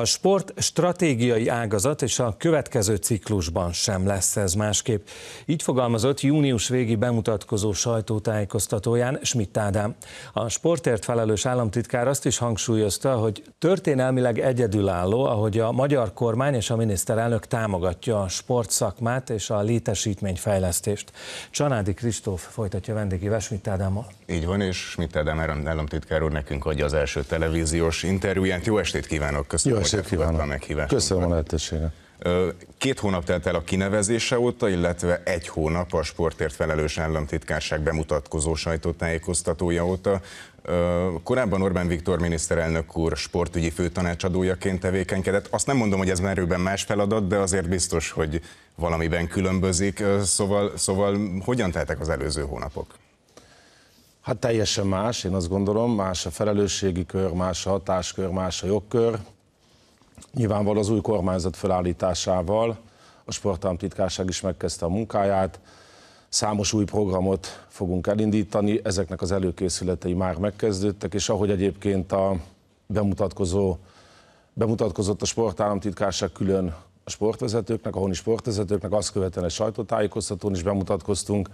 A sport stratégiai ágazat, és a következő ciklusban sem lesz ez másképp. Így fogalmazott június végi bemutatkozó sajtótájékoztatóján Schmidt Ádám. A sportért felelős államtitkár azt is hangsúlyozta, hogy történelmileg egyedülálló, ahogy a magyar kormány és a miniszterelnök támogatja a sportszakmát és a létesítményfejlesztést. Csanádi Kristóf folytatja vendégével Schmidt Ádámmal. Így van, és Schmidt Ádám államtitkár úr nekünk adja az első televíziós interjúját. Jó estét kívánok, köszönöm. Jó estét kívánok. A meghívást. Köszönöm a lehetőséget. Két hónap telt el a kinevezése óta, illetve egy hónap a sportért felelős államtitkárság bemutatkozó sajtótájékoztatója óta. Korábban Orbán Viktor miniszterelnök úr sportügyi főtanácsadójaként tevékenykedett. Azt nem mondom, hogy ez merőben más feladat, de azért biztos, hogy valamiben különbözik. Szóval, szóval hogyan teltek az előző hónapok? Hát teljesen más, én azt gondolom, más a felelősségi kör, más a hatáskör, más a jogkör. Nyilvánvaló az új kormányzat felállításával a sportállam titkárság is megkezdte a munkáját, számos új programot fogunk elindítani, ezeknek az előkészületei már megkezdődtek, és ahogy egyébként a bemutatkozó, bemutatkozott a sportállamtitkárság külön a sportvezetőknek, a honi sportvezetőknek, azt követően egy sajtótájékoztatón is bemutatkoztunk,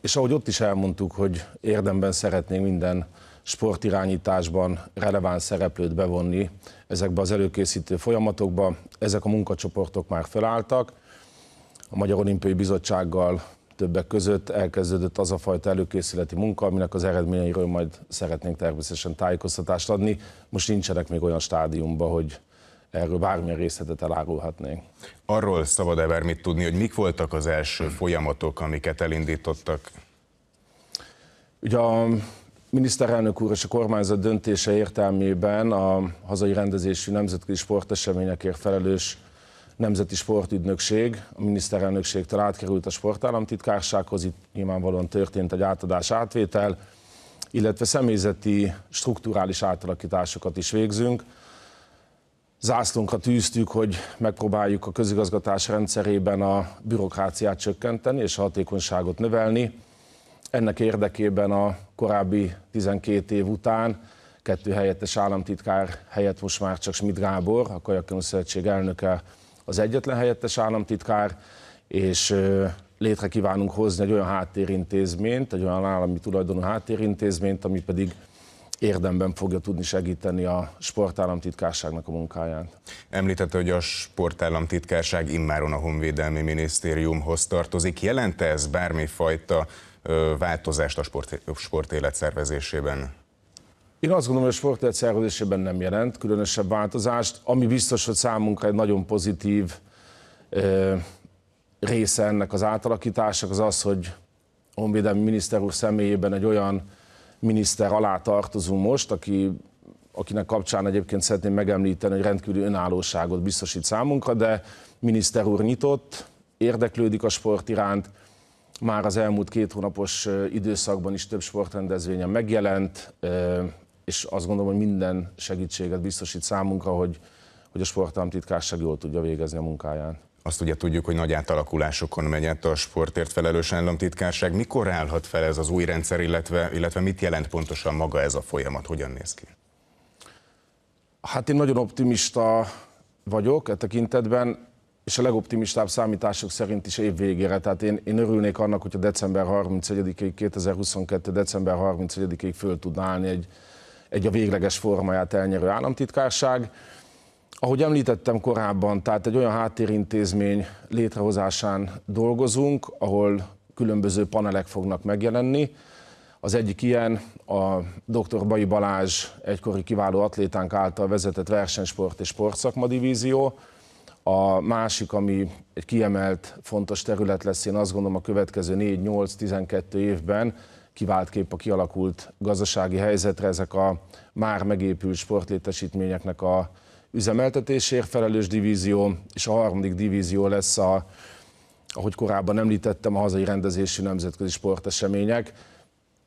és ahogy ott is elmondtuk, hogy érdemben szeretnénk minden sportirányításban releváns szereplőt bevonni ezekbe az előkészítő folyamatokba. Ezek a munkacsoportok már felálltak. A Magyar Olimpiai Bizottsággal többek között elkezdődött az a fajta előkészületi munka, aminek az eredményeiről majd szeretnénk természetesen tájékoztatást adni. Most nincsenek még olyan stádiumban, hogy erről bármilyen részletet elárulhatnénk. Arról szabad-e mit tudni, hogy mik voltak az első folyamatok, amiket elindítottak? Ugye a miniszterelnök úr és a kormányzat döntése értelmében a hazai rendezésű nemzetközi sporteseményekért felelős Nemzeti Sportügynökség, a miniszterelnökségtől átkerült a sportállamtitkársághoz, itt nyilvánvalóan történt egy átadás átvétel, illetve személyzeti strukturális átalakításokat is végzünk. Zászlónkra tűztük, hogy megpróbáljuk a közigazgatás rendszerében a bürokráciát csökkenteni és a hatékonyságot növelni. Ennek érdekében a korábbi 12 év után kettő helyettes államtitkár helyett most már csak Schmidt Gábor, a Kajakönő Szövetség elnöke az egyetlen helyettes államtitkár, és létre kívánunk hozni egy olyan háttérintézményt, egy olyan állami tulajdonú háttérintézményt, ami pedig érdemben fogja tudni segíteni a sportállamtitkárságnak a munkáját. Említette, hogy a sportállamtitkárság immáron a Honvédelmi Minisztériumhoz tartozik. Jelente ez bármifajta változást a sport, sportélet szervezésében? Én azt gondolom, hogy a sportélet szervezésében nem jelent különösebb változást, ami biztos, hogy számunkra egy nagyon pozitív ö, része ennek az átalakításnak az az, hogy honvédelmi miniszter úr személyében egy olyan miniszter alá tartozunk most, aki, akinek kapcsán egyébként szeretném megemlíteni, hogy rendkívüli önállóságot biztosít számunkra, de miniszter úr nyitott, érdeklődik a sport iránt, már az elmúlt két hónapos időszakban is több sportrendezvényen megjelent, és azt gondolom, hogy minden segítséget biztosít számunkra, hogy, hogy a sportállamtitkárság jól tudja végezni a munkáján. Azt ugye tudjuk, hogy nagy átalakulásokon megy át a sportért felelős államtitkárság. Mikor állhat fel ez az új rendszer, illetve, illetve mit jelent pontosan maga ez a folyamat, hogyan néz ki? Hát én nagyon optimista vagyok e tekintetben és a legoptimistább számítások szerint is év végére. Tehát én, én örülnék annak, a december 31-ig, 2022. december 31-ig föl tudná állni egy, egy a végleges formáját elnyerő államtitkárság. Ahogy említettem korábban, tehát egy olyan háttérintézmény létrehozásán dolgozunk, ahol különböző panelek fognak megjelenni. Az egyik ilyen a dr. Bai Balázs egykori kiváló atlétánk által vezetett versenysport és sportszakma divízió, a másik, ami egy kiemelt fontos terület lesz, én azt gondolom a következő 4-8-12 évben, kivált kép a kialakult gazdasági helyzetre, ezek a már megépült sportlétesítményeknek a üzemeltetésért felelős divízió, és a harmadik divízió lesz a, ahogy korábban említettem, a hazai rendezésű nemzetközi sportesemények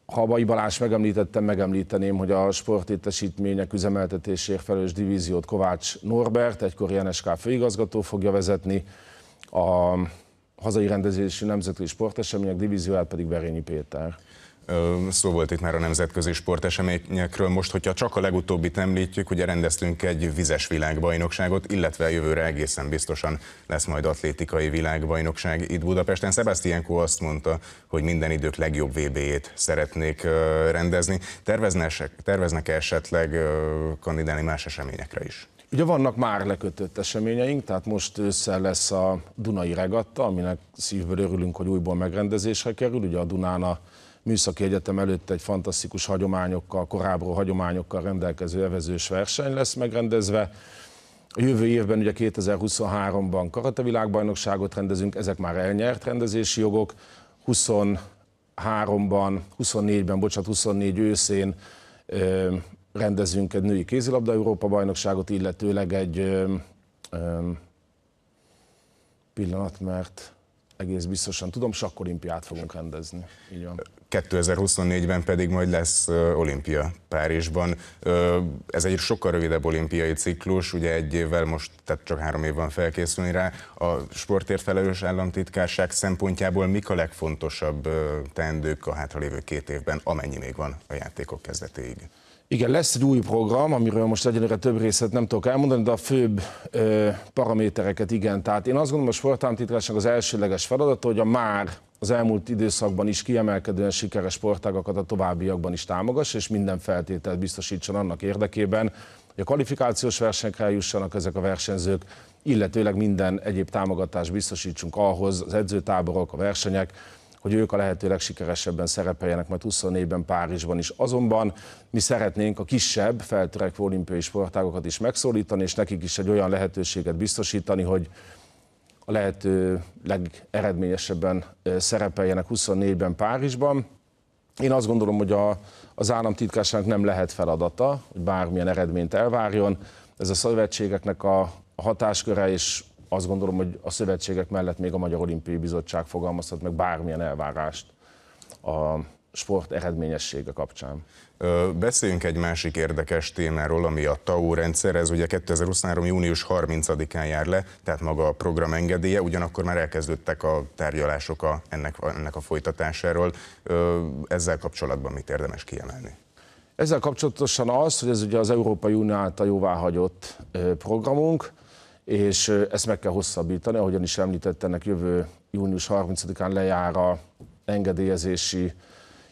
ha a Balázs megemlítettem, megemlíteném, hogy a sportétesítmények üzemeltetésért felelős divíziót Kovács Norbert, egykor NSK főigazgató fogja vezetni, a hazai rendezésű nemzetközi sportesemények divízióját pedig Berényi Péter. Szó volt itt már a nemzetközi sporteseményekről. Most, hogyha csak a legutóbbit említjük, ugye rendeztünk egy vizes világbajnokságot, illetve jövőre egészen biztosan lesz majd atlétikai világbajnokság itt Budapesten. Kó azt mondta, hogy minden idők legjobb vb ét szeretnék rendezni. Terveznek-e esetleg kandidálni más eseményekre is? Ugye vannak már lekötött eseményeink, tehát most ősszel lesz a Dunai regatta, aminek szívből örülünk, hogy újból megrendezésre kerül. Ugye a Dunán a műszaki egyetem előtt egy fantasztikus hagyományokkal, korábban hagyományokkal rendelkező evezős verseny lesz megrendezve. A jövő évben, ugye 2023-ban karate világbajnokságot rendezünk, ezek már elnyert rendezési jogok. 23-ban, 24-ben, bocsánat, 24 őszén ö, rendezünk egy női kézilabda Európa bajnokságot, illetőleg egy ö, ö, pillanat, mert egész biztosan tudom, sakkolimpiát fogunk rendezni. Így van. 2024-ben pedig majd lesz olimpia Párizsban. Ez egy sokkal rövidebb olimpiai ciklus, ugye egy évvel most, tehát csak három év van felkészülni rá. A sportért felelős államtitkárság szempontjából mik a legfontosabb teendők a hátralévő két évben, amennyi még van a játékok kezdetéig? Igen, lesz egy új program, amiről most egyelőre több részlet nem tudok elmondani, de a főbb ö, paramétereket igen. Tehát én azt gondolom, a sportámtitkárság az elsőleges feladata, hogy a már az elmúlt időszakban is kiemelkedően sikeres sportágakat a továbbiakban is támogass, és minden feltételt biztosítson annak érdekében, hogy a kvalifikációs versenyekre jussanak ezek a versenyzők, illetőleg minden egyéb támogatást biztosítsunk ahhoz, az edzőtáborok, a versenyek, hogy ők a lehető legsikeresebben szerepeljenek majd 24-ben Párizsban is. Azonban mi szeretnénk a kisebb, feltörekvő olimpiai sportágokat is megszólítani, és nekik is egy olyan lehetőséget biztosítani, hogy a lehető legeredményesebben szerepeljenek 24-ben Párizsban. Én azt gondolom, hogy a, az államtitkárságnak nem lehet feladata, hogy bármilyen eredményt elvárjon. Ez a szövetségeknek a hatásköre, és azt gondolom, hogy a szövetségek mellett még a Magyar Olimpiai Bizottság fogalmazhat meg bármilyen elvárást a sport eredményessége kapcsán. Beszéljünk egy másik érdekes témáról, ami a TAO rendszer. Ez ugye 2023. június 30-án jár le, tehát maga a program engedélye, ugyanakkor már elkezdődtek a tárgyalások a, ennek, ennek a folytatásáról. Ezzel kapcsolatban mit érdemes kiemelni? Ezzel kapcsolatosan az, hogy ez ugye az Európai Unió által jóváhagyott programunk, és ezt meg kell hosszabbítani, ahogyan is ennek jövő június 30-án lejár a engedélyezési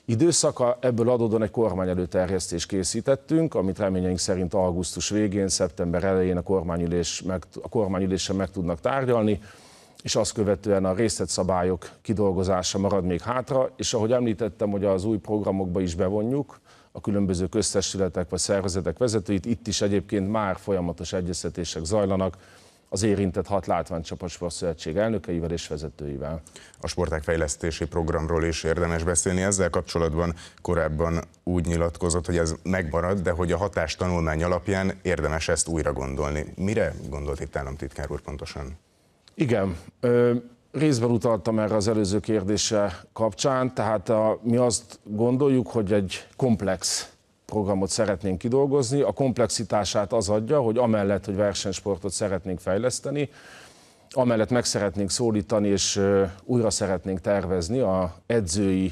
időszaka. Ebből adódóan egy kormány előterjesztést készítettünk, amit reményeink szerint augusztus végén, szeptember elején a, kormányülés meg, a kormányülésen meg tudnak tárgyalni, és azt követően a részletszabályok kidolgozása marad még hátra, és ahogy említettem, hogy az új programokba is bevonjuk a különböző köztestületek vagy szervezetek vezetőit, itt is egyébként már folyamatos egyeztetések zajlanak, az érintett hat látványcsapat sportszövetség elnökeivel és vezetőivel. A sporták fejlesztési programról is érdemes beszélni. Ezzel kapcsolatban korábban úgy nyilatkozott, hogy ez megmarad, de hogy a hatás tanulmány alapján érdemes ezt újra gondolni. Mire gondolt itt államtitkár úr pontosan? Igen, ö, részben utaltam erre az előző kérdése kapcsán, tehát a, mi azt gondoljuk, hogy egy komplex programot szeretnénk kidolgozni. A komplexitását az adja, hogy amellett, hogy versenysportot szeretnénk fejleszteni, amellett meg szeretnénk szólítani, és újra szeretnénk tervezni a edzői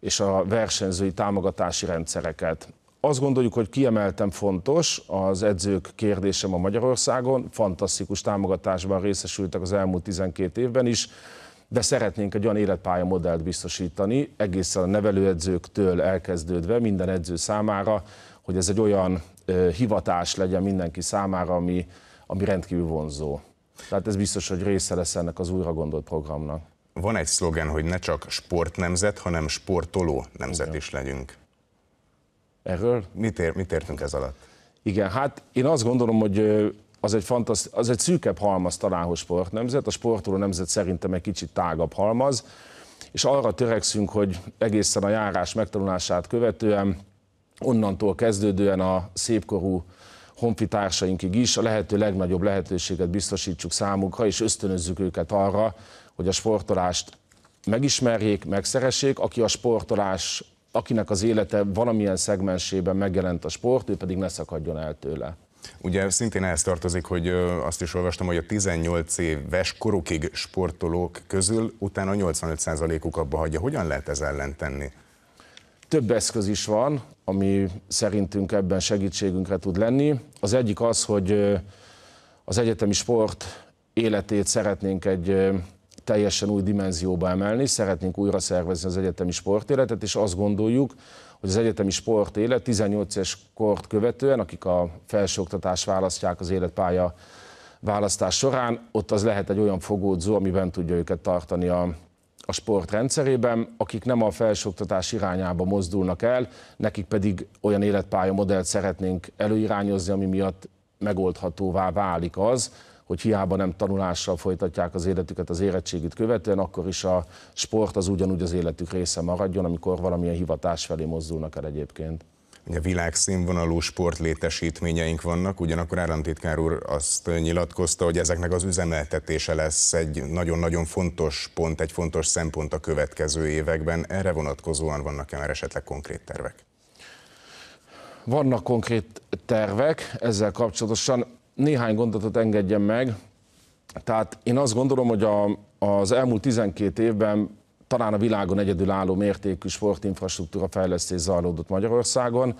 és a versenyzői támogatási rendszereket. Azt gondoljuk, hogy kiemelten fontos az edzők kérdése ma Magyarországon, fantasztikus támogatásban részesültek az elmúlt 12 évben is, de szeretnénk egy olyan életpálya modellt biztosítani, egészen a nevelőedzőktől elkezdődve minden edző számára, hogy ez egy olyan hivatás legyen mindenki számára, ami, ami rendkívül vonzó. Tehát ez biztos, hogy része lesz ennek az újra gondolt programnak. Van egy szlogen, hogy ne csak sportnemzet, hanem sportoló nemzet Igen. is legyünk. Erről? Mit, ér, mit értünk ez alatt? Igen, hát én azt gondolom, hogy az egy, fantaszt, az egy szűkebb halmaz talán, hogy sportnemzet, a sportoló nemzet szerintem egy kicsit tágabb halmaz, és arra törekszünk, hogy egészen a járás megtanulását követően, onnantól kezdődően a szépkorú honfitársainkig is a lehető legnagyobb lehetőséget biztosítsuk számukra, és ösztönözzük őket arra, hogy a sportolást megismerjék, megszeressék, aki a sportolás, akinek az élete valamilyen szegmensében megjelent a sport, ő pedig ne szakadjon el tőle. Ugye szintén ehhez tartozik, hogy azt is olvastam, hogy a 18 éves korukig sportolók közül utána 85%-uk abba hagyja. Hogyan lehet ez ellen tenni? Több eszköz is van, ami szerintünk ebben segítségünkre tud lenni. Az egyik az, hogy az egyetemi sport életét szeretnénk egy teljesen új dimenzióba emelni, szeretnénk újra szervezni az egyetemi sportéletet, és azt gondoljuk, hogy az egyetemi sport élet 18 es kort követően, akik a felsőoktatást választják az életpálya választás során, ott az lehet egy olyan fogódzó, ami bent tudja őket tartani a, a sport rendszerében, akik nem a felsőoktatás irányába mozdulnak el, nekik pedig olyan életpálya modellt szeretnénk előirányozni, ami miatt megoldhatóvá válik az, hogy hiába nem tanulással folytatják az életüket az érettségit követően, akkor is a sport az ugyanúgy az életük része maradjon, amikor valamilyen hivatás felé mozdulnak el egyébként ugye világszínvonalú sportlétesítményeink vannak, ugyanakkor államtitkár úr azt nyilatkozta, hogy ezeknek az üzemeltetése lesz egy nagyon-nagyon fontos pont, egy fontos szempont a következő években. Erre vonatkozóan vannak-e már esetleg konkrét tervek? Vannak konkrét tervek ezzel kapcsolatosan néhány gondolatot engedjen meg. Tehát én azt gondolom, hogy a, az elmúlt 12 évben talán a világon egyedülálló mértékű sportinfrastruktúra fejlesztés zajlódott Magyarországon,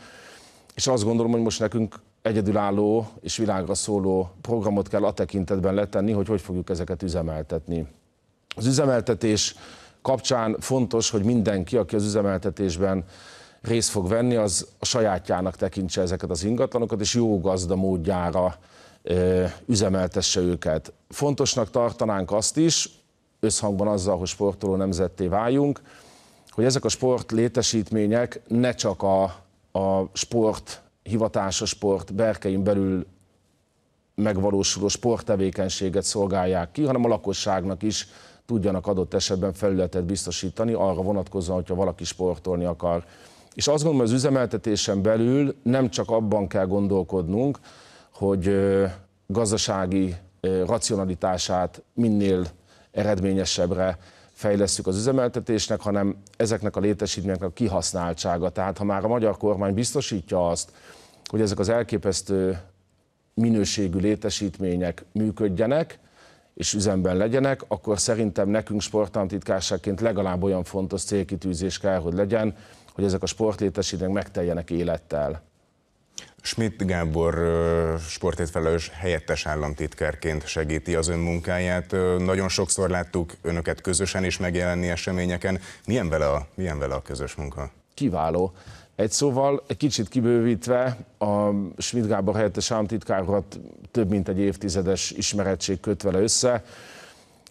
és azt gondolom, hogy most nekünk egyedülálló és világra szóló programot kell a tekintetben letenni, hogy hogy fogjuk ezeket üzemeltetni. Az üzemeltetés kapcsán fontos, hogy mindenki, aki az üzemeltetésben részt fog venni, az a sajátjának tekintse ezeket az ingatlanokat, és jó gazda módjára üzemeltesse őket. Fontosnak tartanánk azt is, összhangban azzal, hogy sportoló nemzetté váljunk, hogy ezek a sport létesítmények ne csak a, a sport, hivatásos sport berkein belül megvalósuló sporttevékenységet szolgálják ki, hanem a lakosságnak is tudjanak adott esetben felületet biztosítani, arra vonatkozóan, hogyha valaki sportolni akar. És azt gondolom, hogy az üzemeltetésen belül nem csak abban kell gondolkodnunk, hogy gazdasági racionalitását minél eredményesebbre fejlesztjük az üzemeltetésnek, hanem ezeknek a létesítményeknek a kihasználtsága. Tehát ha már a magyar kormány biztosítja azt, hogy ezek az elképesztő minőségű létesítmények működjenek, és üzemben legyenek, akkor szerintem nekünk sportantitkárságként legalább olyan fontos célkitűzés kell, hogy legyen, hogy ezek a sportlétesítmények megteljenek élettel. Schmidt Gábor sportétfelelős helyettes államtitkárként segíti az ön munkáját. Nagyon sokszor láttuk önöket közösen is megjelenni eseményeken. Milyen vele a, milyen vele a közös munka? Kiváló. Egy szóval, egy kicsit kibővítve, a Schmidt Gábor helyettes államtitkárokat több mint egy évtizedes ismerettség köt vele össze,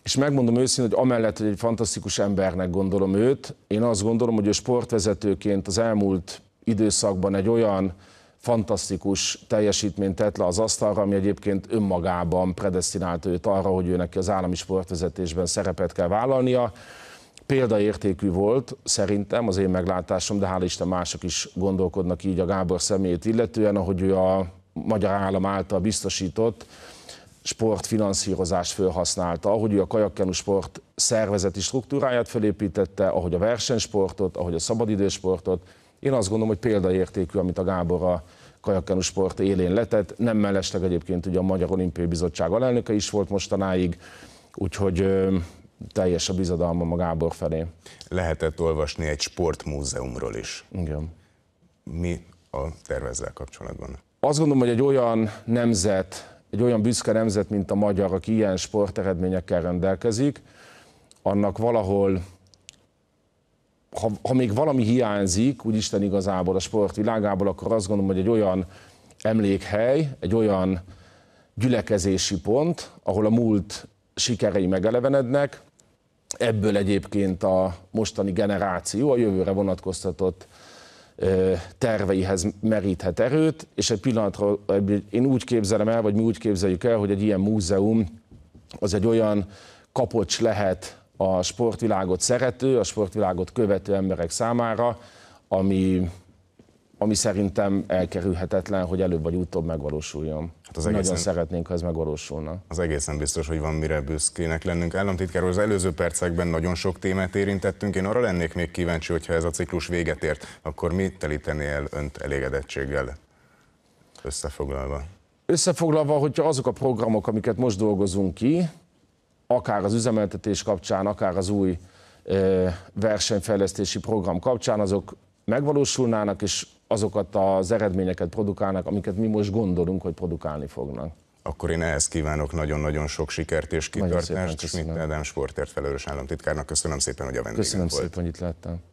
és megmondom őszintén, hogy amellett, hogy egy fantasztikus embernek gondolom őt, én azt gondolom, hogy a sportvezetőként az elmúlt időszakban egy olyan fantasztikus teljesítményt tett le az asztalra, ami egyébként önmagában predestinált őt arra, hogy neki az állami sportvezetésben szerepet kell vállalnia. Példaértékű volt szerintem az én meglátásom, de hál' Isten mások is gondolkodnak így a Gábor személyét illetően, ahogy ő a magyar állam által biztosított sportfinanszírozás felhasználta, ahogy ő a kajakkenu sport szervezeti struktúráját felépítette, ahogy a versenysportot, ahogy a szabadidősportot, én azt gondolom, hogy példaértékű, amit a Gábor a kajakkenu sport élén letett. Nem mellesleg egyébként ugye a Magyar Olimpiai Bizottság alelnöke is volt mostanáig, úgyhogy teljes a bizadalmam a Gábor felé. Lehetett olvasni egy sportmúzeumról is. Igen. Mi a tervezzel kapcsolatban? Azt gondolom, hogy egy olyan nemzet, egy olyan büszke nemzet, mint a magyar, aki ilyen sporteredményekkel rendelkezik, annak valahol ha, ha még valami hiányzik, úgy Isten igazából a sportvilágából, akkor azt gondolom, hogy egy olyan emlékhely, egy olyan gyülekezési pont, ahol a múlt sikerei megelevenednek, ebből egyébként a mostani generáció a jövőre vonatkoztatott terveihez meríthet erőt, és egy pillanatra én úgy képzelem el, vagy mi úgy képzeljük el, hogy egy ilyen múzeum az egy olyan kapocs lehet a sportvilágot szerető, a sportvilágot követő emberek számára, ami ami szerintem elkerülhetetlen, hogy előbb vagy utóbb megvalósuljon. Hát az egészen, Nagyon szeretnénk, ha ez megvalósulna. Az egészen biztos, hogy van mire büszkének lennünk. Államtitkár, az előző percekben nagyon sok témát érintettünk. Én arra lennék még kíváncsi, hogyha ez a ciklus véget ért, akkor mi telíteni el önt elégedettséggel összefoglalva? Összefoglalva, hogyha azok a programok, amiket most dolgozunk ki, akár az üzemeltetés kapcsán, akár az új versenyfejlesztési program kapcsán, azok megvalósulnának, és azokat az eredményeket produkálnak, amiket mi most gondolunk, hogy produkálni fognak. Akkor én ehhez kívánok nagyon-nagyon sok sikert és kitartást. Schmidt Ádám sportért felelős államtitkárnak köszönöm szépen, hogy a vendégem köszönöm volt. Köszönöm szépen, hogy itt láttam.